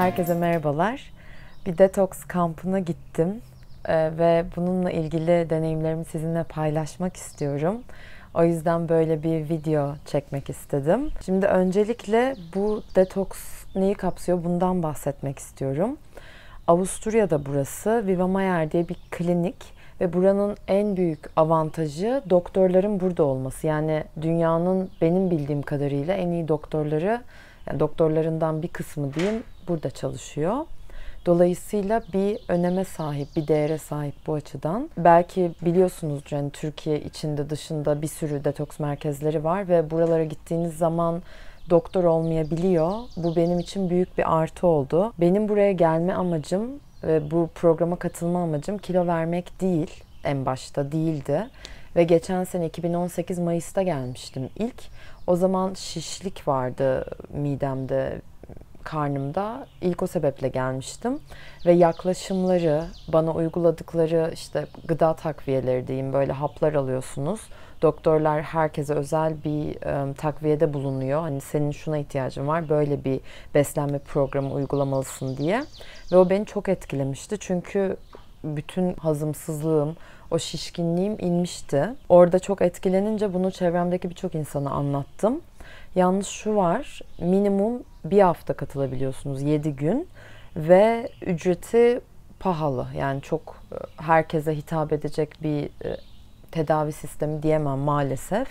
Herkese merhabalar. Bir detoks kampına gittim e, ve bununla ilgili deneyimlerimi sizinle paylaşmak istiyorum. O yüzden böyle bir video çekmek istedim. Şimdi öncelikle bu detoks neyi kapsıyor bundan bahsetmek istiyorum. Avusturya'da burası Viva Mayer diye bir klinik ve buranın en büyük avantajı doktorların burada olması. Yani dünyanın benim bildiğim kadarıyla en iyi doktorları yani doktorlarından bir kısmı diyeyim burada çalışıyor. Dolayısıyla bir öneme sahip, bir değere sahip bu açıdan. Belki biliyorsunuzdur yani Türkiye içinde dışında bir sürü detoks merkezleri var ve buralara gittiğiniz zaman doktor olmayabiliyor. Bu benim için büyük bir artı oldu. Benim buraya gelme amacım ve bu programa katılma amacım kilo vermek değil. En başta değildi. Ve geçen sene 2018 Mayıs'ta gelmiştim ilk. O zaman şişlik vardı midemde karnımda ilk o sebeple gelmiştim ve yaklaşımları bana uyguladıkları işte gıda takviyeleri diyeyim böyle haplar alıyorsunuz. Doktorlar herkese özel bir e, takviyede bulunuyor. Hani senin şuna ihtiyacın var böyle bir beslenme programı uygulamalısın diye. Ve o beni çok etkilemişti çünkü bütün hazımsızlığım, o şişkinliğim inmişti. Orada çok etkilenince bunu çevremdeki birçok insana anlattım. Yalnız şu var, minimum bir hafta katılabiliyorsunuz, 7 gün ve ücreti pahalı. Yani çok e, herkese hitap edecek bir e, tedavi sistemi diyemem maalesef.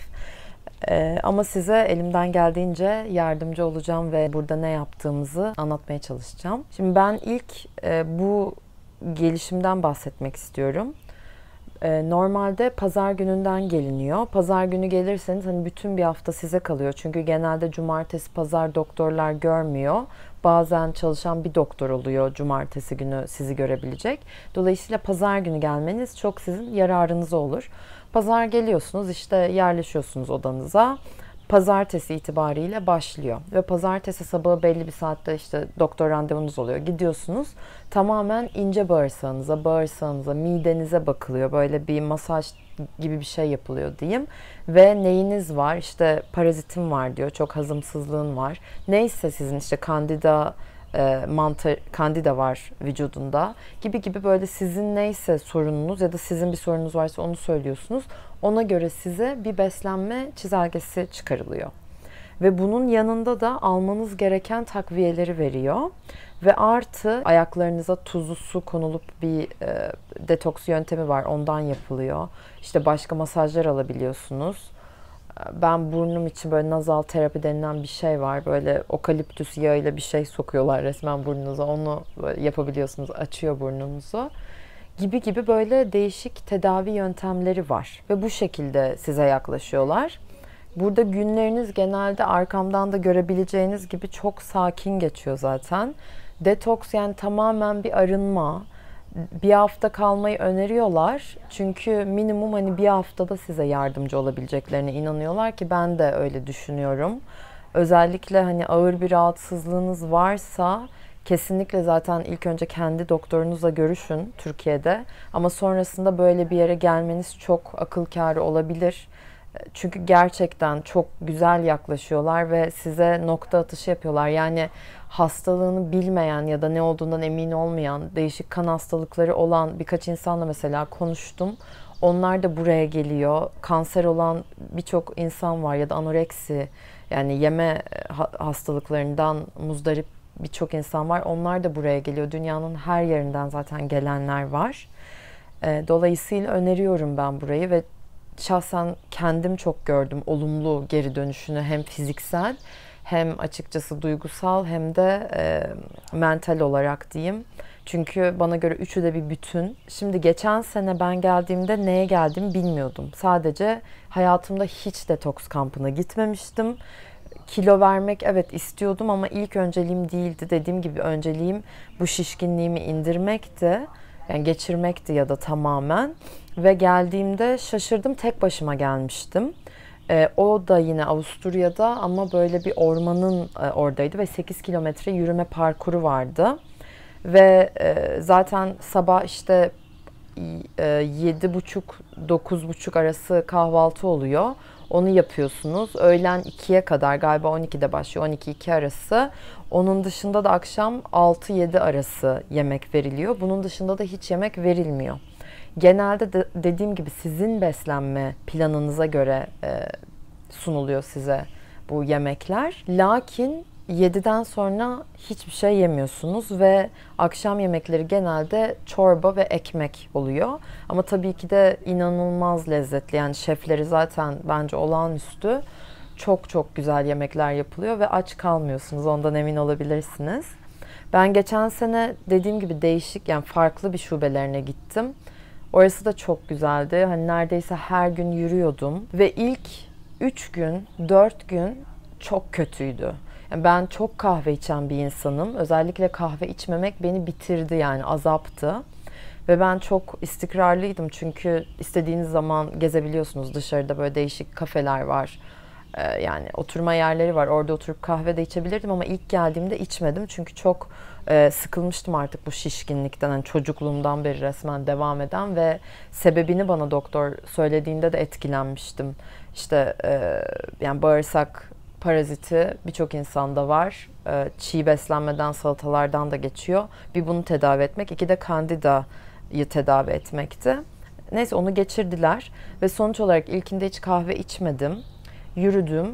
Ee, ama size elimden geldiğince yardımcı olacağım ve burada ne yaptığımızı anlatmaya çalışacağım. Şimdi ben ilk e, bu gelişimden bahsetmek istiyorum. Ee, normalde pazar gününden geliniyor. Pazar günü gelirseniz hani bütün bir hafta size kalıyor. Çünkü genelde cumartesi pazar doktorlar görmüyor. Bazen çalışan bir doktor oluyor cumartesi günü sizi görebilecek. Dolayısıyla pazar günü gelmeniz çok sizin yararınıza olur. Pazar geliyorsunuz işte yerleşiyorsunuz odanıza pazartesi itibariyle başlıyor. Ve pazartesi sabahı belli bir saatte işte doktor randevunuz oluyor. Gidiyorsunuz tamamen ince bağırsağınıza, bağırsağınıza, midenize bakılıyor. Böyle bir masaj gibi bir şey yapılıyor diyeyim. Ve neyiniz var? İşte parazitim var diyor. Çok hazımsızlığın var. Neyse sizin işte kandida e, mantar, kandida var vücudunda gibi gibi böyle sizin neyse sorununuz ya da sizin bir sorunuz varsa onu söylüyorsunuz. Ona göre size bir beslenme çizelgesi çıkarılıyor. Ve bunun yanında da almanız gereken takviyeleri veriyor. Ve artı ayaklarınıza tuzlu su konulup bir e, detoks yöntemi var. Ondan yapılıyor. İşte başka masajlar alabiliyorsunuz ben burnum için böyle nazal terapi denilen bir şey var. Böyle okaliptüs yağıyla bir şey sokuyorlar resmen burnunuza. Onu yapabiliyorsunuz. Açıyor burnunuzu gibi gibi böyle değişik tedavi yöntemleri var ve bu şekilde size yaklaşıyorlar. Burada günleriniz genelde arkamdan da görebileceğiniz gibi çok sakin geçiyor zaten. Detoks yani tamamen bir arınma bir hafta kalmayı öneriyorlar. Çünkü minimum hani bir haftada size yardımcı olabileceklerine inanıyorlar ki ben de öyle düşünüyorum. Özellikle hani ağır bir rahatsızlığınız varsa kesinlikle zaten ilk önce kendi doktorunuzla görüşün Türkiye'de ama sonrasında böyle bir yere gelmeniz çok akıl kârı olabilir. Çünkü gerçekten çok güzel yaklaşıyorlar ve size nokta atışı yapıyorlar. Yani hastalığını bilmeyen ya da ne olduğundan emin olmayan, değişik kan hastalıkları olan birkaç insanla mesela konuştum. Onlar da buraya geliyor. Kanser olan birçok insan var ya da anoreksi yani yeme e, hastalıklarından muzdarip birçok insan var. Onlar da buraya geliyor. Dünyanın her yerinden zaten gelenler var. E, dolayısıyla öneriyorum ben burayı ve şahsen kendim çok gördüm olumlu geri dönüşünü hem fiziksel hem açıkçası duygusal hem de e, mental olarak diyeyim. Çünkü bana göre üçü de bir bütün. Şimdi geçen sene ben geldiğimde neye geldim bilmiyordum. Sadece hayatımda hiç detoks kampına gitmemiştim. Kilo vermek evet istiyordum ama ilk önceliğim değildi. Dediğim gibi önceliğim bu şişkinliğimi indirmekti. Yani geçirmekti ya da tamamen. Ve geldiğimde şaşırdım tek başıma gelmiştim. E, o da yine Avusturya'da ama böyle bir ormanın e, oradaydı ve 8 kilometre yürüme parkuru vardı. Ve e, zaten sabah işte e, yedi buçuk dokuz buçuk arası kahvaltı oluyor. Onu yapıyorsunuz. Öğlen 2'ye kadar galiba 12'de başlıyor. 12 iki arası. Onun dışında da akşam 6-7 arası yemek veriliyor. Bunun dışında da hiç yemek verilmiyor genelde de dediğim gibi sizin beslenme planınıza göre e, sunuluyor size bu yemekler. Lakin 7'den sonra hiçbir şey yemiyorsunuz ve akşam yemekleri genelde çorba ve ekmek oluyor. Ama tabii ki de inanılmaz lezzetli. Yani şefleri zaten bence olağanüstü. Çok çok güzel yemekler yapılıyor ve aç kalmıyorsunuz. Ondan emin olabilirsiniz. Ben geçen sene dediğim gibi değişik yani farklı bir şubelerine gittim. Orası da çok güzeldi. Hani neredeyse her gün yürüyordum ve ilk 3 gün, 4 gün çok kötüydü. Yani ben çok kahve içen bir insanım. Özellikle kahve içmemek beni bitirdi yani azaptı. Ve ben çok istikrarlıydım çünkü istediğiniz zaman gezebiliyorsunuz. Dışarıda böyle değişik kafeler var. Ee, yani oturma yerleri var. Orada oturup kahve de içebilirdim ama ilk geldiğimde içmedim. Çünkü çok e, sıkılmıştım artık bu şişkinlikten hani çocukluğumdan beri resmen devam eden ve sebebini bana doktor söylediğinde de etkilenmiştim. İşte e, yani bağırsak paraziti birçok insanda var. E, çiğ beslenmeden salatalardan da geçiyor. Bir bunu tedavi etmek, iki de kandidayı tedavi etmekti. Neyse onu geçirdiler ve sonuç olarak ilkinde hiç kahve içmedim. Yürüdüm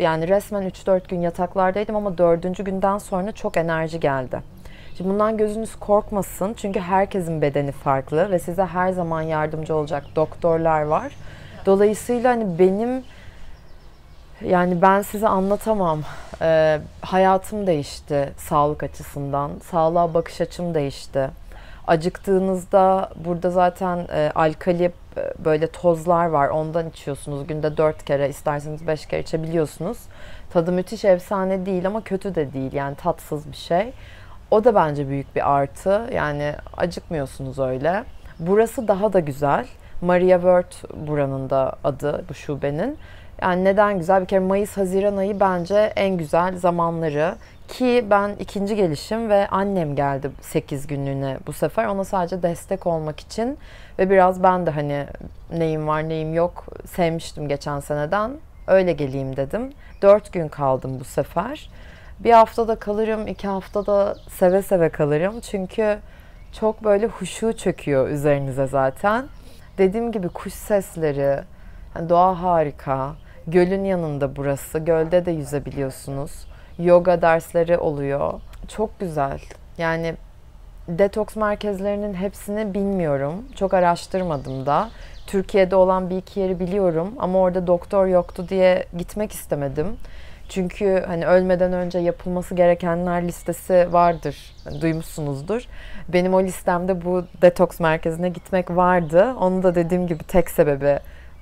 yani resmen 3-4 gün yataklardaydım ama 4. günden sonra çok enerji geldi. Şimdi bundan gözünüz korkmasın çünkü herkesin bedeni farklı ve size her zaman yardımcı olacak doktorlar var. Dolayısıyla hani benim yani ben size anlatamam. Ee, hayatım değişti sağlık açısından. Sağlığa bakış açım değişti. Acıktığınızda burada zaten e, alkali böyle tozlar var. Ondan içiyorsunuz. Günde dört kere isterseniz beş kere içebiliyorsunuz. Tadı müthiş efsane değil ama kötü de değil. Yani tatsız bir şey. O da bence büyük bir artı. Yani acıkmıyorsunuz öyle. Burası daha da güzel. Maria Word buranın da adı bu şubenin. Yani neden güzel? Bir kere Mayıs, Haziran ayı bence en güzel zamanları. Ki ben ikinci gelişim ve annem geldi 8 günlüğüne bu sefer. Ona sadece destek olmak için ve biraz ben de hani neyim var neyim yok sevmiştim geçen seneden. Öyle geleyim dedim. 4 gün kaldım bu sefer. Bir haftada kalırım, iki haftada seve seve kalırım. Çünkü çok böyle huşu çöküyor üzerinize zaten. Dediğim gibi kuş sesleri, yani doğa harika. Gölün yanında burası. Gölde de yüzebiliyorsunuz. Yoga dersleri oluyor. Çok güzel. Yani detoks merkezlerinin hepsini bilmiyorum. Çok araştırmadım da. Türkiye'de olan bir iki yeri biliyorum ama orada doktor yoktu diye gitmek istemedim. Çünkü hani ölmeden önce yapılması gerekenler listesi vardır. Hani duymuşsunuzdur. Benim o listemde bu detoks merkezine gitmek vardı. Onu da dediğim gibi tek sebebi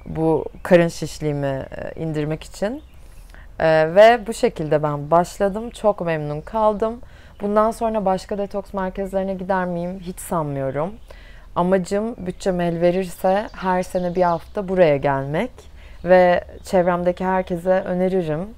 bu karın şişliğimi e, indirmek için. Ee, ve bu şekilde ben başladım. Çok memnun kaldım. Bundan sonra başka detoks merkezlerine gider miyim? Hiç sanmıyorum. Amacım bütçem el verirse her sene bir hafta buraya gelmek ve çevremdeki herkese öneririm.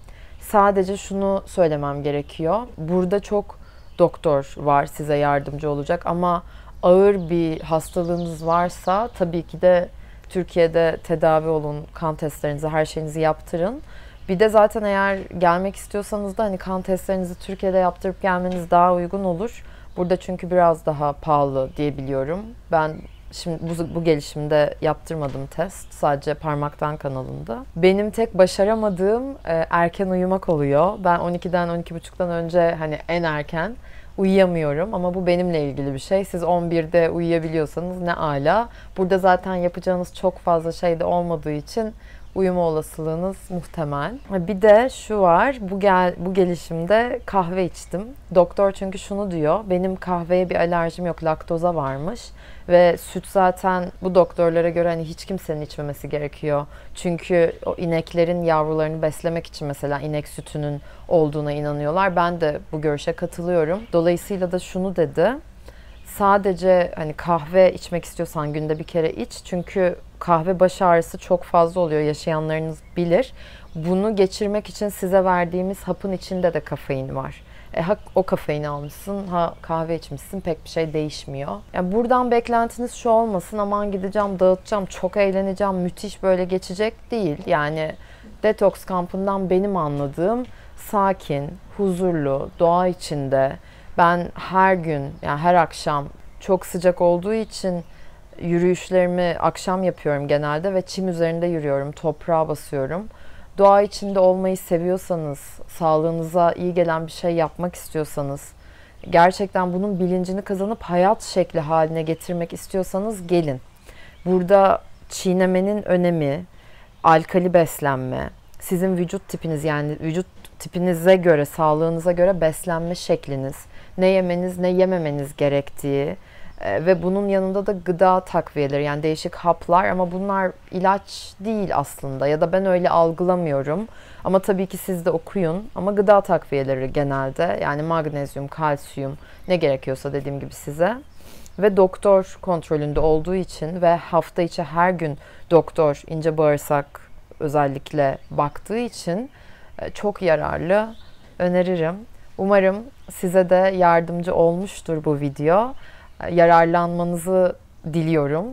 Sadece şunu söylemem gerekiyor. Burada çok doktor var size yardımcı olacak ama ağır bir hastalığınız varsa tabii ki de Türkiye'de tedavi olun, kan testlerinizi, her şeyinizi yaptırın. Bir de zaten eğer gelmek istiyorsanız da hani kan testlerinizi Türkiye'de yaptırıp gelmeniz daha uygun olur. Burada çünkü biraz daha pahalı diyebiliyorum. Ben şimdi bu, bu gelişimde yaptırmadım test. Sadece parmaktan kanalında. Benim tek başaramadığım e, erken uyumak oluyor. Ben 12'den 12.30'dan önce hani en erken uyuyamıyorum ama bu benimle ilgili bir şey. Siz 11'de uyuyabiliyorsanız ne ala. Burada zaten yapacağınız çok fazla şey de olmadığı için uyuma olasılığınız muhtemel. Bir de şu var. Bu gel bu gelişimde kahve içtim. Doktor çünkü şunu diyor. Benim kahveye bir alerjim yok. Laktoza varmış ve süt zaten bu doktorlara göre hani hiç kimsenin içmemesi gerekiyor. Çünkü o ineklerin yavrularını beslemek için mesela inek sütünün olduğuna inanıyorlar. Ben de bu görüşe katılıyorum. Dolayısıyla da şunu dedi sadece hani kahve içmek istiyorsan günde bir kere iç. Çünkü kahve baş ağrısı çok fazla oluyor yaşayanlarınız bilir. Bunu geçirmek için size verdiğimiz hapın içinde de kafein var. E, ha o kafeini almışsın, ha kahve içmişsin pek bir şey değişmiyor. Yani buradan beklentiniz şu olmasın aman gideceğim, dağıtacağım, çok eğleneceğim, müthiş böyle geçecek değil. Yani detoks kampından benim anladığım sakin, huzurlu, doğa içinde ben her gün yani her akşam çok sıcak olduğu için yürüyüşlerimi akşam yapıyorum genelde ve çim üzerinde yürüyorum, toprağa basıyorum. Doğa içinde olmayı seviyorsanız, sağlığınıza iyi gelen bir şey yapmak istiyorsanız, gerçekten bunun bilincini kazanıp hayat şekli haline getirmek istiyorsanız gelin. Burada çiğnemenin önemi, alkali beslenme, sizin vücut tipiniz yani vücut tipinize göre, sağlığınıza göre beslenme şekliniz, ne yemeniz ne yememeniz gerektiği, ee, ve bunun yanında da gıda takviyeleri yani değişik haplar ama bunlar ilaç değil aslında ya da ben öyle algılamıyorum. Ama tabii ki siz de okuyun ama gıda takviyeleri genelde yani magnezyum, kalsiyum ne gerekiyorsa dediğim gibi size ve doktor kontrolünde olduğu için ve hafta içi her gün doktor ince bağırsak özellikle baktığı için e, çok yararlı öneririm. Umarım size de yardımcı olmuştur bu video yararlanmanızı diliyorum.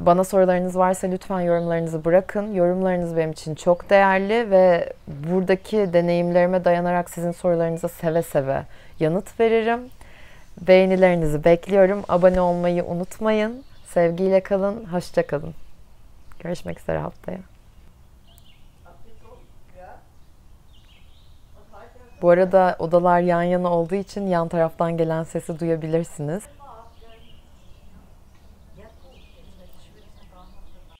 Bana sorularınız varsa lütfen yorumlarınızı bırakın. Yorumlarınız benim için çok değerli ve buradaki deneyimlerime dayanarak sizin sorularınıza seve seve yanıt veririm. Beğenilerinizi bekliyorum. Abone olmayı unutmayın. Sevgiyle kalın, hoşça kalın. Görüşmek üzere haftaya. Bu arada odalar yan yana olduğu için yan taraftan gelen sesi duyabilirsiniz.